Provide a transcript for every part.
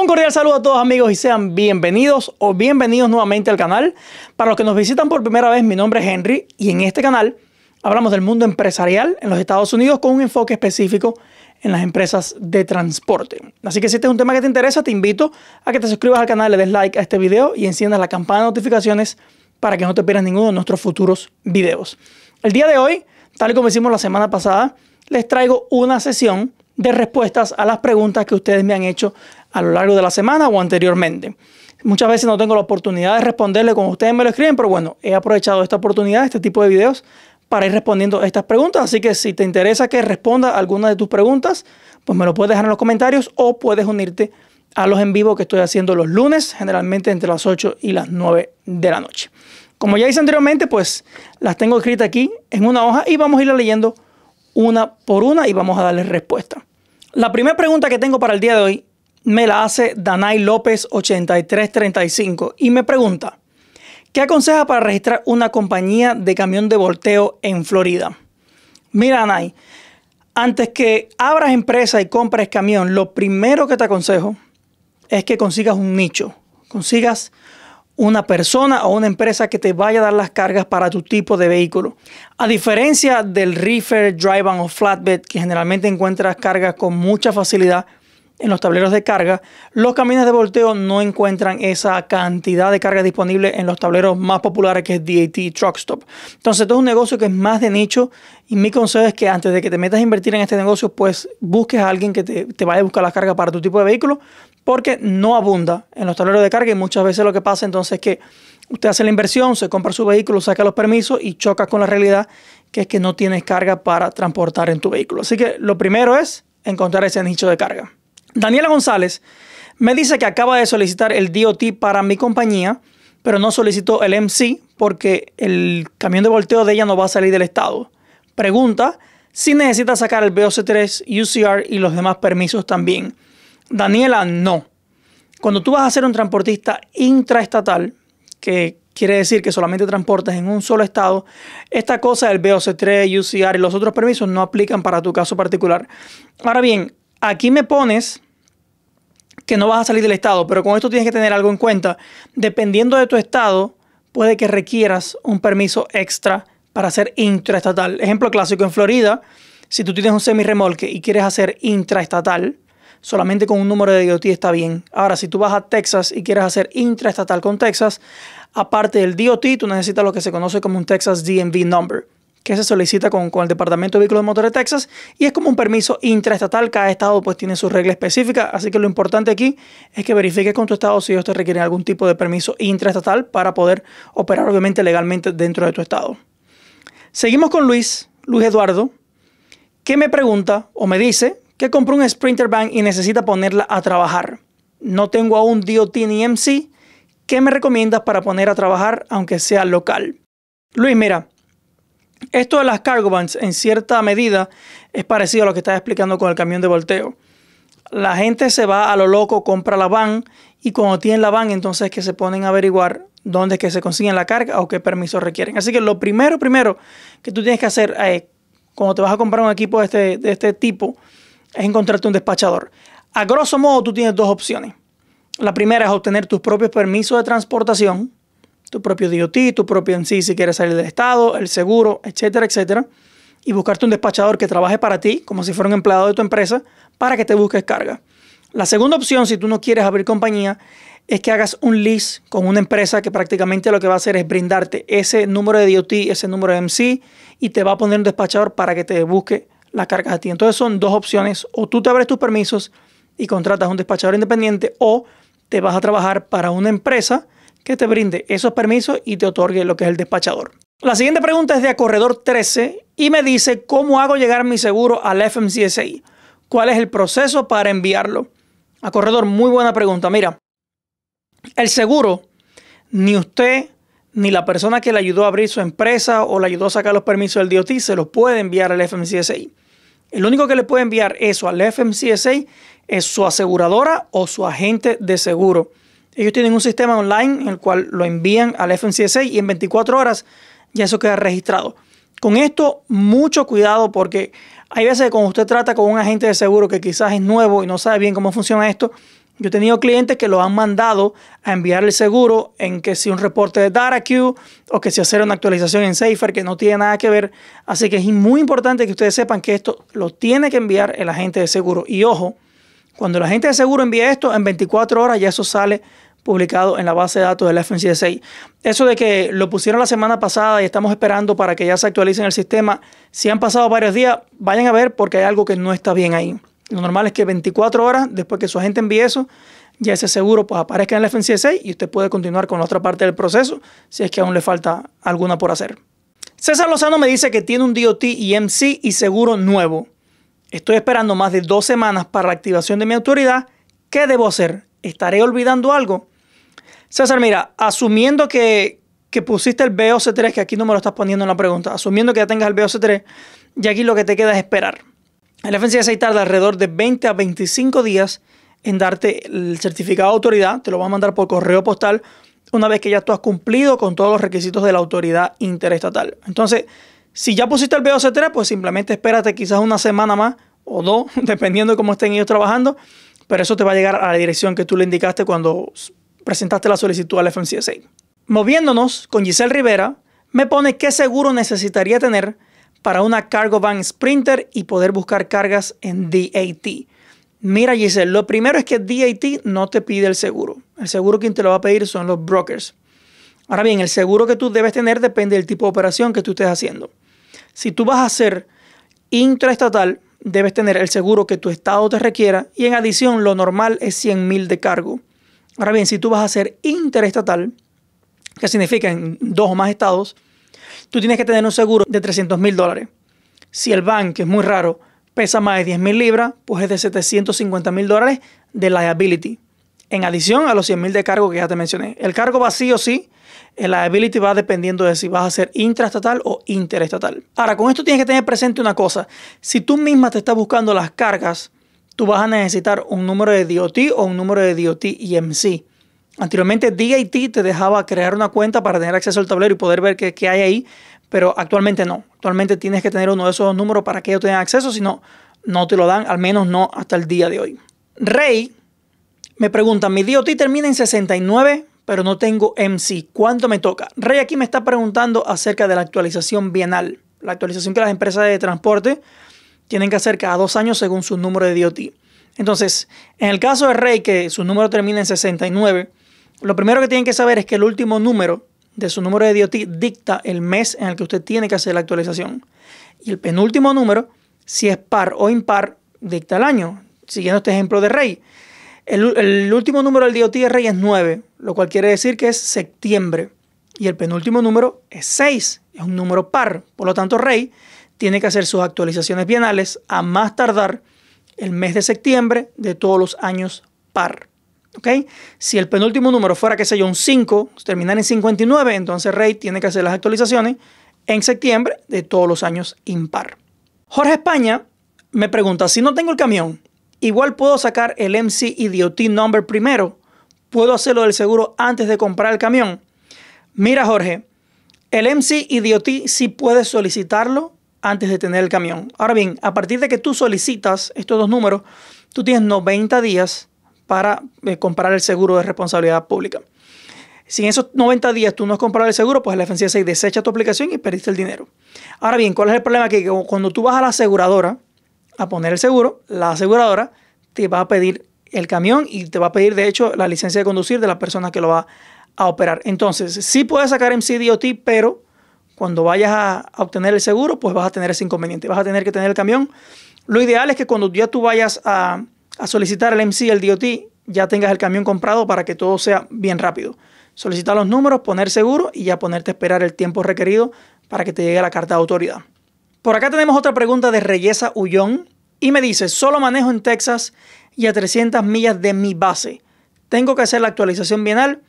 Un cordial saludo a todos amigos y sean bienvenidos o bienvenidos nuevamente al canal. Para los que nos visitan por primera vez, mi nombre es Henry y en este canal hablamos del mundo empresarial en los Estados Unidos con un enfoque específico en las empresas de transporte. Así que si este es un tema que te interesa, te invito a que te suscribas al canal, le des like a este video y enciendas la campana de notificaciones para que no te pierdas ninguno de nuestros futuros videos. El día de hoy, tal y como hicimos la semana pasada, les traigo una sesión de respuestas a las preguntas que ustedes me han hecho a lo largo de la semana o anteriormente. Muchas veces no tengo la oportunidad de responderle como ustedes me lo escriben, pero bueno, he aprovechado esta oportunidad, este tipo de videos, para ir respondiendo estas preguntas. Así que si te interesa que responda alguna de tus preguntas, pues me lo puedes dejar en los comentarios o puedes unirte a los en vivo que estoy haciendo los lunes, generalmente entre las 8 y las 9 de la noche. Como ya hice anteriormente, pues las tengo escritas aquí en una hoja y vamos a ir leyendo una por una y vamos a darle respuesta. La primera pregunta que tengo para el día de hoy me la hace Danai López 8335 y me pregunta, ¿qué aconseja para registrar una compañía de camión de volteo en Florida? Mira, Danay, antes que abras empresa y compres camión, lo primero que te aconsejo es que consigas un nicho, consigas una persona o una empresa que te vaya a dar las cargas para tu tipo de vehículo. A diferencia del reefer, drive o flatbed, que generalmente encuentras cargas con mucha facilidad, en los tableros de carga, los camiones de volteo no encuentran esa cantidad de carga disponible en los tableros más populares que es DAT Truck Stop. Entonces, esto es un negocio que es más de nicho y mi consejo es que antes de que te metas a invertir en este negocio, pues busques a alguien que te, te vaya a buscar la carga para tu tipo de vehículo porque no abunda en los tableros de carga y muchas veces lo que pasa entonces es que usted hace la inversión, se compra su vehículo, saca los permisos y choca con la realidad que es que no tienes carga para transportar en tu vehículo. Así que lo primero es encontrar ese nicho de carga. Daniela González me dice que acaba de solicitar el DOT para mi compañía, pero no solicitó el MC porque el camión de volteo de ella no va a salir del estado. Pregunta si necesita sacar el BOC3, UCR y los demás permisos también. Daniela, no. Cuando tú vas a ser un transportista intraestatal, que quiere decir que solamente transportas en un solo estado, esta cosa del BOC3, UCR y los otros permisos no aplican para tu caso particular. Ahora bien, aquí me pones que no vas a salir del estado, pero con esto tienes que tener algo en cuenta. Dependiendo de tu estado, puede que requieras un permiso extra para hacer intraestatal. Ejemplo clásico, en Florida, si tú tienes un semirremolque y quieres hacer intraestatal, solamente con un número de DOT está bien. Ahora, si tú vas a Texas y quieres hacer intraestatal con Texas, aparte del DOT, tú necesitas lo que se conoce como un Texas DMV Number que se solicita con, el Departamento de Vehículos de Motores de Texas y es como un permiso intraestatal. Cada estado pues tiene su regla específica, así que lo importante aquí es que verifiques con tu estado si ellos te requieren algún tipo de permiso intraestatal para poder operar obviamente legalmente dentro de tu estado. Seguimos con Luis, Luis Eduardo, que me pregunta o me dice que compró un Sprinter Bank y necesita ponerla a trabajar. No tengo aún DOT ni MC. ¿Qué me recomiendas para poner a trabajar aunque sea local? Luis, mira, esto de las cargo vans, en cierta medida, es parecido a lo que estaba explicando con el camión de volteo. La gente se va a lo loco, compra la van y cuando tienen la van, entonces que se ponen a averiguar dónde es que se consiguen la carga o qué permisos requieren. Así que lo primero, primero que tú tienes que hacer eh, cuando te vas a comprar un equipo este, de este tipo es encontrarte un despachador. A grosso modo, tú tienes dos opciones. La primera es obtener tus propios permisos de transportación, tu propio DOT, tu propio en si quieres salir del Estado, el seguro, etcétera, etcétera. Y buscarte un despachador que trabaje para ti, como si fuera un empleado de tu empresa, para que te busques carga. La segunda opción, si tú no quieres abrir compañía, es que hagas un lease con una empresa que prácticamente lo que va a hacer es brindarte ese número de DOT, ese número de MC y te va a poner un despachador para que te busque la carga a ti. Entonces son dos opciones, o tú te abres tus permisos y contratas un despachador independiente o te vas a trabajar para una empresa que te brinde esos permisos y te otorgue lo que es el despachador. La siguiente pregunta es de Corredor 13 y me dice cómo hago llegar mi seguro al FMCSI. ¿Cuál es el proceso para enviarlo? A Corredor, muy buena pregunta. Mira, el seguro, ni usted ni la persona que le ayudó a abrir su empresa o le ayudó a sacar los permisos del DOT se los puede enviar al FMCSI. El único que le puede enviar eso al FMCSI es su aseguradora o su agente de seguro. Ellos tienen un sistema online en el cual lo envían al FNCSA y en 24 horas ya eso queda registrado. Con esto, mucho cuidado porque hay veces que cuando usted trata con un agente de seguro que quizás es nuevo y no sabe bien cómo funciona esto, yo he tenido clientes que lo han mandado a enviar el seguro en que si un reporte de DataQ o que si hacer una actualización en Safer que no tiene nada que ver. Así que es muy importante que ustedes sepan que esto lo tiene que enviar el agente de seguro. Y ojo, cuando la gente de seguro envía esto, en 24 horas ya eso sale publicado en la base de datos del FNC6. Eso de que lo pusieron la semana pasada y estamos esperando para que ya se actualice en el sistema, si han pasado varios días, vayan a ver porque hay algo que no está bien ahí. Lo normal es que 24 horas después que su agente envíe eso, ya ese seguro pues aparezca en el FNC6 y usted puede continuar con la otra parte del proceso si es que aún le falta alguna por hacer. César Lozano me dice que tiene un DOT y MC y seguro nuevo. Estoy esperando más de dos semanas para la activación de mi autoridad. ¿Qué debo hacer? ¿Estaré olvidando algo? César, mira, asumiendo que, que pusiste el BOC3, que aquí no me lo estás poniendo en la pregunta, asumiendo que ya tengas el BOC3, y aquí lo que te queda es esperar. El fnc tarda alrededor de 20 a 25 días en darte el certificado de autoridad, te lo va a mandar por correo postal una vez que ya tú has cumplido con todos los requisitos de la autoridad interestatal. Entonces, si ya pusiste el BOC3, pues simplemente espérate quizás una semana más o dos, dependiendo de cómo estén ellos trabajando, pero eso te va a llegar a la dirección que tú le indicaste cuando presentaste la solicitud al FMCSA. Moviéndonos con Giselle Rivera, me pone qué seguro necesitaría tener para una cargo van sprinter y poder buscar cargas en DAT. Mira Giselle, lo primero es que DAT no te pide el seguro. El seguro quien te lo va a pedir son los brokers. Ahora bien, el seguro que tú debes tener depende del tipo de operación que tú estés haciendo. Si tú vas a ser intraestatal, debes tener el seguro que tu estado te requiera y en adición lo normal es 100 mil de cargo. Ahora bien, si tú vas a ser interestatal, que significa en dos o más estados, tú tienes que tener un seguro de 300 mil dólares. Si el banco, que es muy raro, pesa más de 10 mil libras, pues es de 750 mil dólares de liability. En adición a los 100 mil de cargo que ya te mencioné. El cargo vacío sí la ability va dependiendo de si vas a ser intrastatal o interestatal. Ahora, con esto tienes que tener presente una cosa. Si tú misma te estás buscando las cargas, tú vas a necesitar un número de DOT o un número de DOT IMC. Anteriormente DIT te dejaba crear una cuenta para tener acceso al tablero y poder ver qué, hay ahí, pero actualmente no. Actualmente tienes que tener uno de esos números para que ellos tengan acceso, si no, no te lo dan, al menos no hasta el día de hoy. Rey me pregunta, ¿mi DOT termina en 69? pero no tengo MC. ¿Cuánto me toca? Rey aquí me está preguntando acerca de la actualización bienal, la actualización que las empresas de transporte tienen que hacer cada dos años según su número de DOT. Entonces, en el caso de Rey, que su número termina en 69, lo primero que tienen que saber es que el último número de su número de DOT dicta el mes en el que usted tiene que hacer la actualización. Y el penúltimo número, si es par o impar, dicta el año. Siguiendo este ejemplo de Rey, el, último número del DOT de Rey es 9, lo cual quiere decir que es septiembre. Y el penúltimo número es 6, es un número par. Por lo tanto, Rey tiene que hacer sus actualizaciones bienales a más tardar el mes de septiembre de todos los años par. Si el penúltimo número fuera, qué sé yo, un 5, terminar en 59, entonces Rey tiene que hacer las actualizaciones en septiembre de todos los años impar. Jorge España me pregunta, si no tengo el camión, Igual puedo sacar el MC y DOT number primero. Puedo hacerlo del seguro antes de comprar el camión. Mira, Jorge, el MC y DOT sí puedes solicitarlo antes de tener el camión. Ahora bien, a partir de que tú solicitas estos dos números, tú tienes 90 días para eh, comprar el seguro de responsabilidad pública. Si en esos 90 días tú no has comprado el seguro, pues la FNC 6 desecha tu aplicación y perdiste el dinero. Ahora bien, ¿cuál es el problema? Que cuando tú vas a la aseguradora, a poner el seguro, la aseguradora te va a pedir el camión y te va a pedir, de hecho, la licencia de conducir de la persona que lo va a operar. Entonces, sí puedes sacar DOT, pero cuando vayas a, obtener el seguro, pues vas a tener ese inconveniente. Vas a tener que tener el camión. Lo ideal es que cuando ya tú vayas a, a solicitar el MC, el DOT, ya tengas el camión comprado para que todo sea bien rápido. Solicitar los números, poner seguro y ya ponerte a esperar el tiempo requerido para que te llegue la carta de autoridad. Por acá tenemos otra pregunta de Reyesa Ullón y me dice, solo manejo en Texas y a 300 millas de mi base. ¿Tengo que hacer la actualización bienal?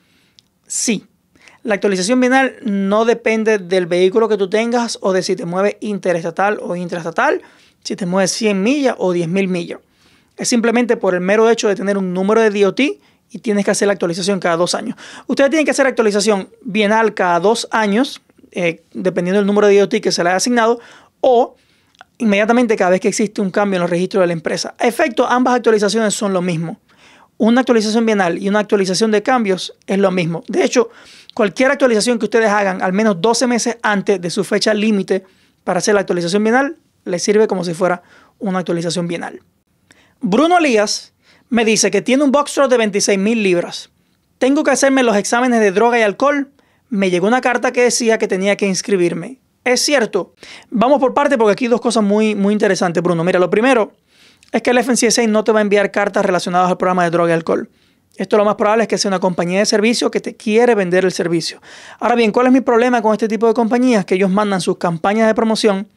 Sí. La actualización bienal no depende del vehículo que tú tengas o de si te mueves interestatal o intrastatal, si te mueves 100 millas o 10.000 millas. Es simplemente por el mero hecho de tener un número de DOT y tienes que hacer la actualización cada dos años. Ustedes tienen que hacer actualización bienal cada dos años, eh, dependiendo del número de DOT que se le haya asignado, o inmediatamente cada vez que existe un cambio en los registros de la empresa. efecto, ambas actualizaciones son lo mismo. Una actualización bienal y una actualización de cambios es lo mismo. De hecho, cualquier actualización que ustedes hagan al menos 12 meses antes de su fecha límite para hacer la actualización bienal, les sirve como si fuera una actualización bienal. Bruno Elías me dice que tiene un box de 26 mil libras. Tengo que hacerme los exámenes de droga y alcohol. Me llegó una carta que decía que tenía que inscribirme. Es cierto. Vamos por parte porque aquí hay dos cosas muy, muy interesantes, Bruno. Mira, lo primero es que el FNC6 no te va a enviar cartas relacionadas al programa de droga y alcohol. Esto lo más probable es que sea una compañía de servicio que te quiere vender el servicio. Ahora bien, ¿cuál es mi problema con este tipo de compañías? Que ellos mandan sus campañas de promoción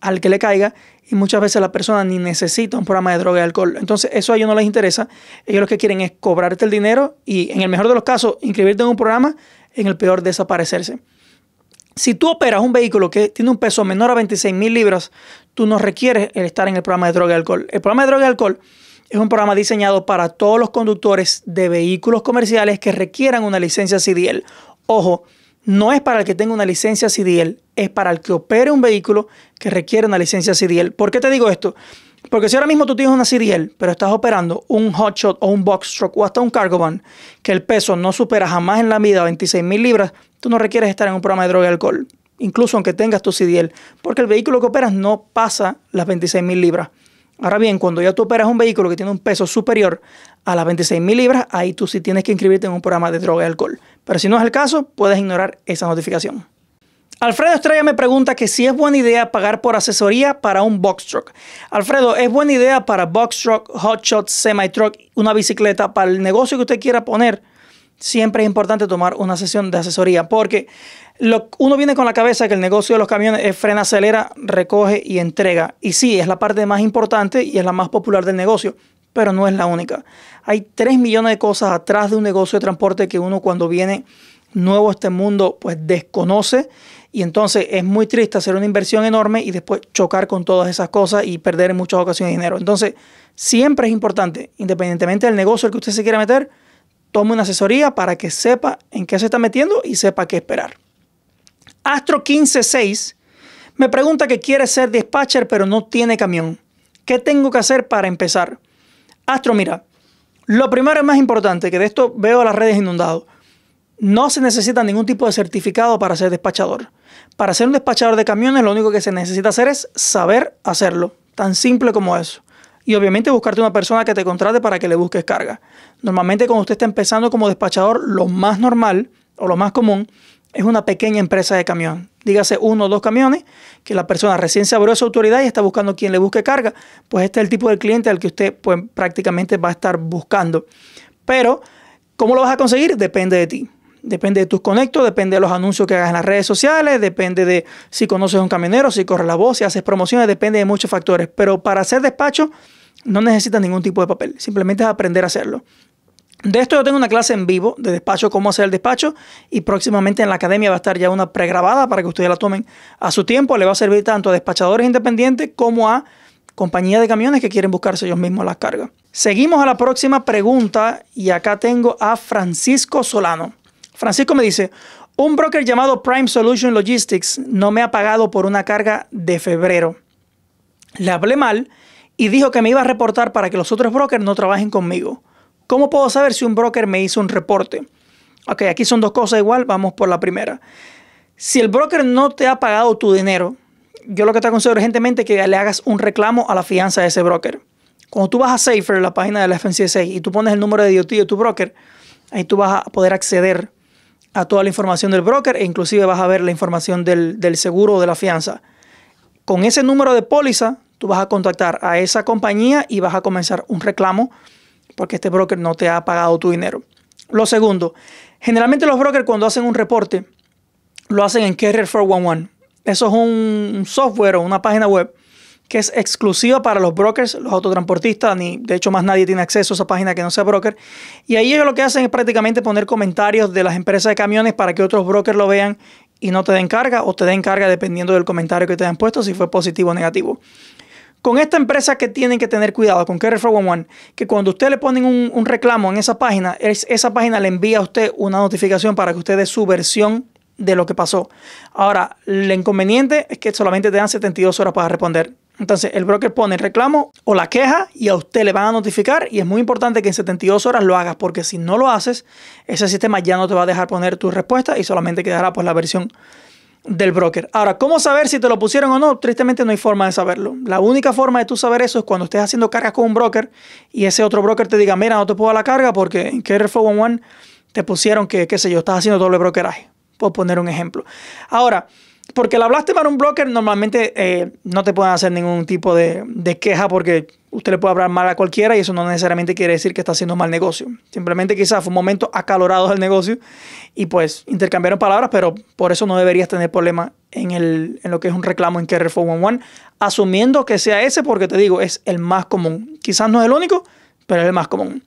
al que le caiga y muchas veces la persona ni necesita un programa de droga y alcohol. Entonces eso a ellos no les interesa. Ellos lo que quieren es cobrarte el dinero y en el mejor de los casos inscribirte en un programa, en el peor desaparecerse. Si tú operas un vehículo que tiene un peso menor a 26 mil libras, tú no requieres el estar en el programa de droga y alcohol. El programa de droga y alcohol es un programa diseñado para todos los conductores de vehículos comerciales que requieran una licencia CDL. Ojo, no es para el que tenga una licencia CDL, es para el que opere un vehículo que requiere una licencia CDL. ¿Por qué te digo esto? Porque si ahora mismo tú tienes una CDL, pero estás operando un hotshot o un box truck o hasta un cargo van, que el peso no supera jamás en la vida 26 mil libras, tú no requieres estar en un programa de droga y alcohol, incluso aunque tengas tu CDL, porque el vehículo que operas no pasa las 26.000 mil libras. Ahora bien, cuando ya tú operas un vehículo que tiene un peso superior a las 26.000 mil libras, ahí tú sí tienes que inscribirte en un programa de droga y alcohol. Pero si no es el caso, puedes ignorar esa notificación. Alfredo Estrella me pregunta que si es buena idea pagar por asesoría para un box truck. Alfredo, ¿es buena idea para box truck, hot shot, semi truck, una bicicleta, para el negocio que usted quiera poner? Siempre es importante tomar una sesión de asesoría porque uno viene con la cabeza que el negocio de los camiones es frena, acelera, recoge y entrega. Y sí, es la parte más importante y es la más popular del negocio, pero no es la única. Hay 3 millones de cosas atrás de un negocio de transporte que uno cuando viene nuevo a este mundo pues desconoce y entonces es muy triste hacer una inversión enorme y después chocar con todas esas cosas y perder en muchas ocasiones dinero. Entonces, siempre es importante, independientemente del negocio al que usted se quiera meter, tome una asesoría para que sepa en qué se está metiendo y sepa qué esperar. Astro 156 me pregunta que quiere ser dispatcher pero no tiene camión. ¿Qué tengo que hacer para empezar? Astro, mira, lo primero y más importante, que de esto veo las redes inundadas, no se necesita ningún tipo de certificado para ser despachador. Para ser un despachador de camiones lo único que se necesita hacer es saber hacerlo. Tan simple como eso. Y obviamente buscarte una persona que te contrate para que le busques carga. Normalmente cuando usted está empezando como despachador, lo más normal o lo más común es una pequeña empresa de camión. Dígase uno o dos camiones, que la persona recién se abrió a su autoridad y está buscando quien le busque carga. Pues este es el tipo de cliente al que usted pues, prácticamente va a estar buscando. Pero, ¿cómo lo vas a conseguir? Depende de ti. Depende de tus conectos, depende de los anuncios que hagas en las redes sociales, depende de si conoces a un camionero, si corres la voz, si haces promociones, depende de muchos factores. Pero para hacer despacho no necesitas ningún tipo de papel, simplemente es aprender a hacerlo. De esto yo tengo una clase en vivo de despacho, cómo hacer el despacho, y próximamente en la academia va a estar ya una pregrabada para que ustedes la tomen a su tiempo. Le va a servir tanto a despachadores independientes como a compañías de camiones que quieren buscarse ellos mismos las cargas. Seguimos a la próxima pregunta y acá tengo a Francisco Solano. Francisco me dice, un broker llamado Prime Solution Logistics no me ha pagado por una carga de febrero. Le hablé mal y dijo que me iba a reportar para que los otros brokers no trabajen conmigo. ¿Cómo puedo saber si un broker me hizo un reporte? Ok, aquí son dos cosas igual, vamos por la primera. Si el broker no te ha pagado tu dinero, yo lo que te aconsejo urgentemente es que le hagas un reclamo a la fianza de ese broker. Cuando tú vas a Safer, la página de la FNC6, y tú pones el número de DOT de tu broker, ahí tú vas a poder acceder a toda la información del broker e inclusive vas a ver la información del, seguro o de la fianza. Con ese número de póliza, tú vas a contactar a esa compañía y vas a comenzar un reclamo porque este broker no te ha pagado tu dinero. Lo segundo, generalmente los brokers cuando hacen un reporte, lo hacen en Carrier 411. Eso es un software o una página web que es exclusiva para los brokers, los autotransportistas, ni de hecho más nadie tiene acceso a esa página que no sea broker. Y ahí ellos lo que hacen es prácticamente poner comentarios de las empresas de camiones para que otros brokers lo vean y no te den carga o te den carga dependiendo del comentario que te hayan puesto, si fue positivo o negativo. Con esta empresa que tienen que tener cuidado, con Carrier 411, que cuando usted le ponen un, reclamo en esa página, esa página le envía a usted una notificación para que usted dé su versión de lo que pasó. Ahora, el inconveniente es que solamente te dan 72 horas para responder entonces, el broker pone el reclamo o la queja y a usted le van a notificar y es muy importante que en 72 horas lo hagas porque si no lo haces, ese sistema ya no te va a dejar poner tu respuesta y solamente quedará pues la versión del broker. Ahora, ¿cómo saber si te lo pusieron o no? Tristemente no hay forma de saberlo. La única forma de tú saber eso es cuando estés haciendo cargas con un broker y ese otro broker te diga, mira, no te puedo dar la carga porque en KR411 te pusieron que, qué sé yo, estás haciendo doble brokeraje, por poner un ejemplo. Ahora, porque le hablaste para un broker, normalmente eh, no te pueden hacer ningún tipo de, de, queja porque usted le puede hablar mal a cualquiera y eso no necesariamente quiere decir que está haciendo mal negocio. Simplemente quizás fue un momento acalorado del negocio y pues intercambiaron palabras, pero por eso no deberías tener problema en, el, en lo que es un reclamo en Carrier 411, asumiendo que sea ese porque te digo, es el más común. Quizás no es el único, pero es el más común.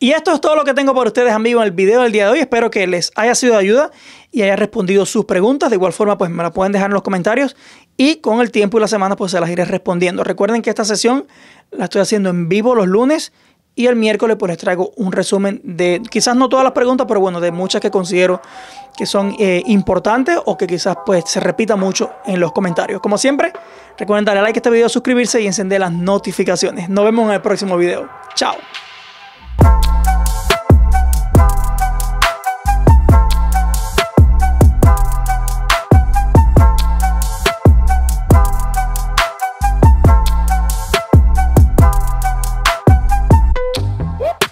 Y esto es todo lo que tengo para ustedes, amigos, en el video del día de hoy. Espero que les haya sido de ayuda y haya respondido sus preguntas. De igual forma, pues me la pueden dejar en los comentarios y con el tiempo y la semana pues se las iré respondiendo. Recuerden que esta sesión la estoy haciendo en vivo los lunes y el miércoles pues les traigo un resumen de quizás no todas las preguntas, pero bueno, de muchas que considero que son eh, importantes o que quizás pues se repita mucho en los comentarios. Como siempre, recuerden darle like a este video, suscribirse y encender las notificaciones. Nos vemos en el próximo video. Chao.